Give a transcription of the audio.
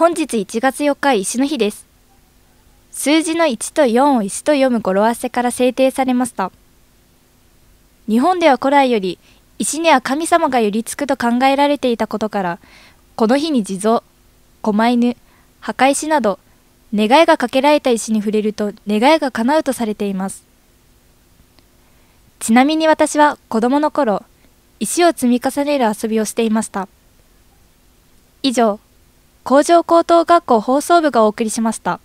本日1月4日石の日です数字の1と4を石と読む語呂合わせから制定されました日本では古来より石には神様が寄りつくと考えられていたことからこの日に地蔵狛犬墓石など願いがかけられた石に触れると願いが叶うとされていますちなみに私は子供の頃石を積み重ねる遊びをしていました以上工場高等学校放送部がお送りしました。